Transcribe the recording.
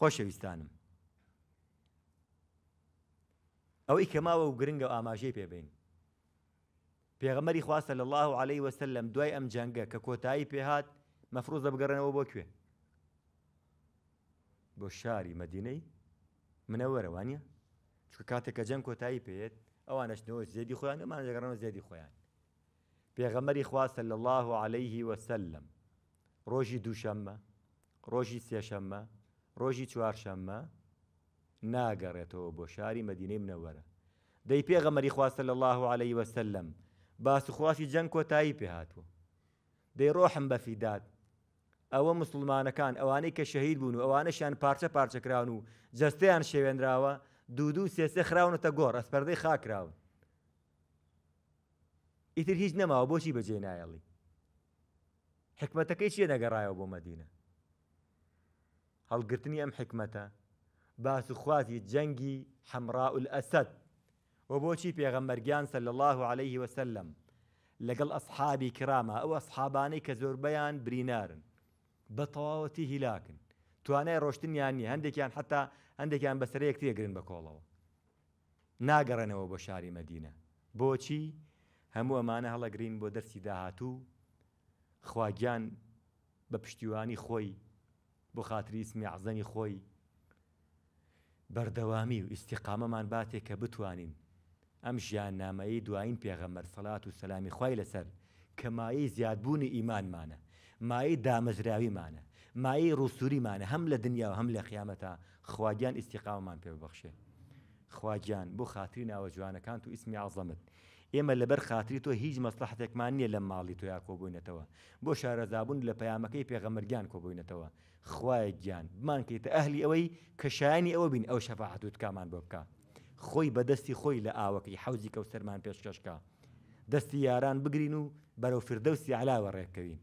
خۆشەویستانم ئەوەی کەماوە و گرنگە و ئاماژەی پێبین پێغەمەری خواستە لە الله و عليهەی وەسل لەم دوای ئەم جەنگە کە کۆتایی پێهات مەفروزە بگەڕنەوە بۆ کوێ بۆ شاری مەدینەی منەوەرەوانە چکە کاتێککە جەنگ کۆتایی پێێت ئەوانەشنەوە زێدی خۆیان ئەمان دەگەڕنەوە زێدی خۆیان پێغەمەری خواستە لە الله و عليهەیهی وەسلم ڕۆژی دووشەممە ڕۆژی سێشەممە ڕۆژی چوارشەممە ناگەڕێتەوە بۆ شاری مەدینەی منەوەرە دەی پێغەمەری خواستە لە الله عليه وسلم باسوخواشی جەنگ کۆتایی پێهاتوە دەی ڕۆحم بەفیداد ئەوە مسلمانەکان ئەوانەی کە شەهید بوون و ئەوانەشیان پارچە پارچەکراون و جەستیان شێوێنراوە دوودوو سێسێ خراونەتە گۆڕ ئەسپەردەی خاکراون ئیتر هیچ نەماوە بۆچی بەجێ نایەڵی حکمەتەکەی چیە نەگەڕایەوە بۆ مەدینە هەڵگرتنی ئەم حکمەتە باسوخوازی جەنگی حەمرا ئەسد و بۆچی پێغەمبەرگیان سەل الله عليه وسلم لەگەڵ ئەسحابی کرامە ئەو ئەسحابانەی کە زۆربەیان برینارن بە تەواوەتی هیلاکن توانای ڕۆشتنیانی هەندێکیان حتا هەندێکیان بەسەرەیەک تێگرن بە کۆڵەوە ناگەڕێنەوە بۆ شاری مەدینە بۆچی هەموو ئەمانە هەڵەگرین بۆ دەرسی داهاتوو خواگیان بە پشتیوانی خۆی بۆ خاتری اسمی عزەنی خۆی بەردەوامی و ئیسیقامەمان باتێک کە بتوانین ئەم ژیان نامایی دوایین پێغەمەر سەلات و سەلامی خی لەسەر کەمایی زیادبوونی ئیمانمانە مای دامەزراویمانە مای ڕوسوریمانە هەم لە دنیا و هەم لە قیامەتە خواگیان ئیسیقامان پێ ببخشێ خواگیان بۆ خاتری ناوە جوانەکان و ئیسمی عزەمت ئێمە لەبەر خاتری تۆ هیچ مەسلحتێکمان نییە لە ماڵی تۆ یا کۆبوونێتەوە بۆ شارەزابوون لە پەیامەکەی پێغەمەرگیان کۆبوونێتەوە خوایە گیان بمان کەیتە ئەهلی ئەوەی کەشایانی ئەوە بین ئەو شەفاعتوت کامان بۆ بکە خۆی بەدەستی خۆی لە ئاوەکەی حوزی کە و سەرمان پێشکەشکە دەستی یاران بگرین و بەرەو فردەوسی علاوە ڕێککەوین.